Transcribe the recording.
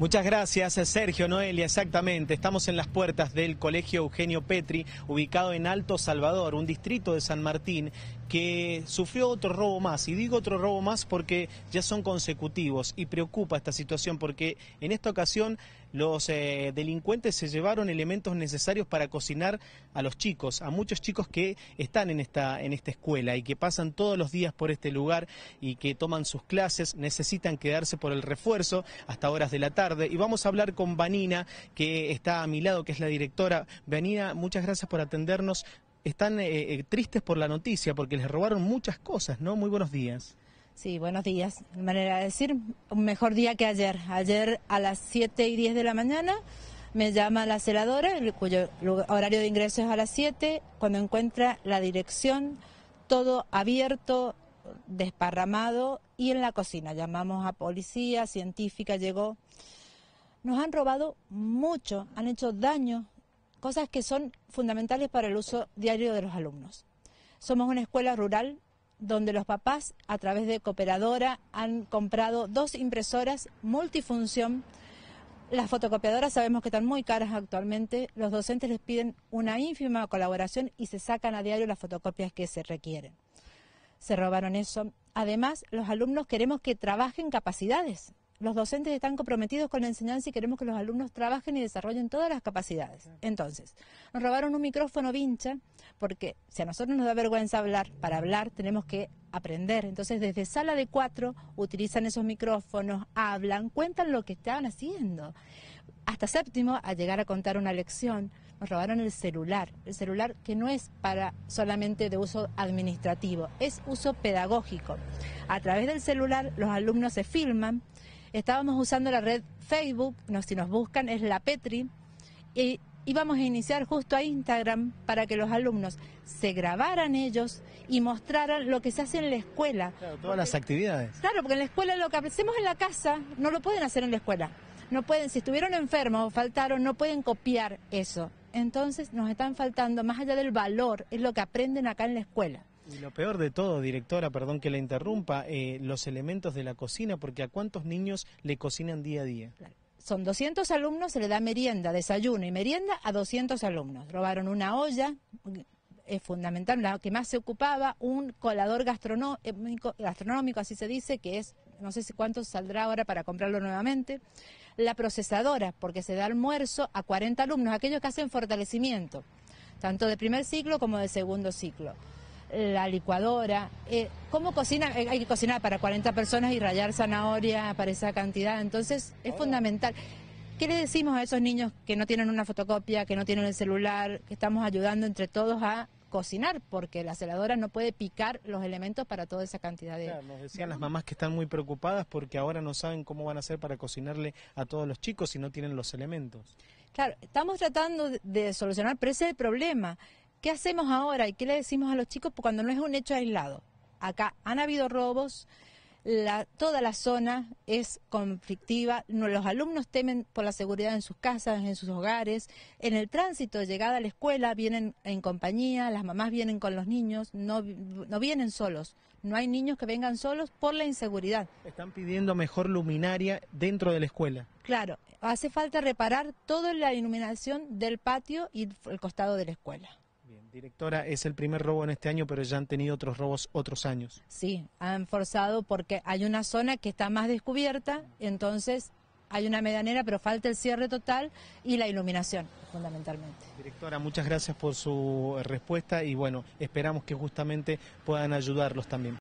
Muchas gracias, Sergio Noelia. Exactamente, estamos en las puertas del Colegio Eugenio Petri, ubicado en Alto Salvador, un distrito de San Martín que sufrió otro robo más. Y digo otro robo más porque ya son consecutivos y preocupa esta situación porque en esta ocasión los eh, delincuentes se llevaron elementos necesarios para cocinar a los chicos, a muchos chicos que están en esta, en esta escuela y que pasan todos los días por este lugar y que toman sus clases, necesitan quedarse por el refuerzo hasta horas de la tarde. Y vamos a hablar con Vanina, que está a mi lado, que es la directora. Vanina, muchas gracias por atendernos. Están eh, eh, tristes por la noticia porque les robaron muchas cosas, ¿no? Muy buenos días. Sí, buenos días. De manera de decir, un mejor día que ayer. Ayer a las 7 y 10 de la mañana me llama la celadora, cuyo horario de ingreso es a las 7, cuando encuentra la dirección, todo abierto, desparramado y en la cocina. Llamamos a policía, científica, llegó. Nos han robado mucho, han hecho daño, cosas que son fundamentales para el uso diario de los alumnos. Somos una escuela rural donde los papás, a través de Cooperadora, han comprado dos impresoras multifunción. Las fotocopiadoras sabemos que están muy caras actualmente. Los docentes les piden una ínfima colaboración y se sacan a diario las fotocopias que se requieren. Se robaron eso. Además, los alumnos queremos que trabajen capacidades los docentes están comprometidos con la enseñanza y queremos que los alumnos trabajen y desarrollen todas las capacidades. Entonces, nos robaron un micrófono vincha porque si a nosotros nos da vergüenza hablar, para hablar tenemos que aprender. Entonces, desde sala de cuatro utilizan esos micrófonos, hablan, cuentan lo que estaban haciendo. Hasta séptimo, al llegar a contar una lección, nos robaron el celular. El celular que no es para solamente de uso administrativo, es uso pedagógico. A través del celular los alumnos se filman Estábamos usando la red Facebook, no, si nos buscan es la Petri, y íbamos a iniciar justo a Instagram para que los alumnos se grabaran ellos y mostraran lo que se hace en la escuela. Claro, todas las actividades. Claro, porque en la escuela lo que hacemos en la casa no lo pueden hacer en la escuela. No pueden, si estuvieron enfermos o faltaron, no pueden copiar eso. Entonces nos están faltando, más allá del valor, es lo que aprenden acá en la escuela. Y lo peor de todo, directora, perdón que la interrumpa, eh, los elementos de la cocina, porque ¿a cuántos niños le cocinan día a día? Son 200 alumnos, se le da merienda, desayuno y merienda a 200 alumnos. Robaron una olla, es fundamental, la que más se ocupaba, un colador gastronómico, gastronómico, así se dice, que es, no sé si cuánto saldrá ahora para comprarlo nuevamente, la procesadora, porque se da almuerzo a 40 alumnos, aquellos que hacen fortalecimiento, tanto de primer ciclo como de segundo ciclo la licuadora. Eh, ¿Cómo cocina? Eh, hay que cocinar para 40 personas y rayar zanahoria para esa cantidad. Entonces es oh. fundamental. ¿Qué le decimos a esos niños que no tienen una fotocopia, que no tienen el celular, que estamos ayudando entre todos a cocinar, porque la celadora no puede picar los elementos para toda esa cantidad de... Claro, nos decían las mamás que están muy preocupadas porque ahora no saben cómo van a hacer para cocinarle a todos los chicos si no tienen los elementos. Claro, estamos tratando de solucionar, pero ese es el problema. ¿Qué hacemos ahora y qué le decimos a los chicos pues cuando no es un hecho aislado? Acá han habido robos, toda la zona es conflictiva, los alumnos temen por la seguridad en sus casas, en sus hogares, en el tránsito, de llegada a la escuela, vienen en compañía, las mamás vienen con los niños, no, no vienen solos, no hay niños que vengan solos por la inseguridad. Están pidiendo mejor luminaria dentro de la escuela. Claro, hace falta reparar toda la iluminación del patio y el costado de la escuela. Bien, directora, es el primer robo en este año, pero ya han tenido otros robos otros años. Sí, han forzado porque hay una zona que está más descubierta, entonces hay una medianera, pero falta el cierre total y la iluminación, fundamentalmente. Directora, muchas gracias por su eh, respuesta y bueno, esperamos que justamente puedan ayudarlos también.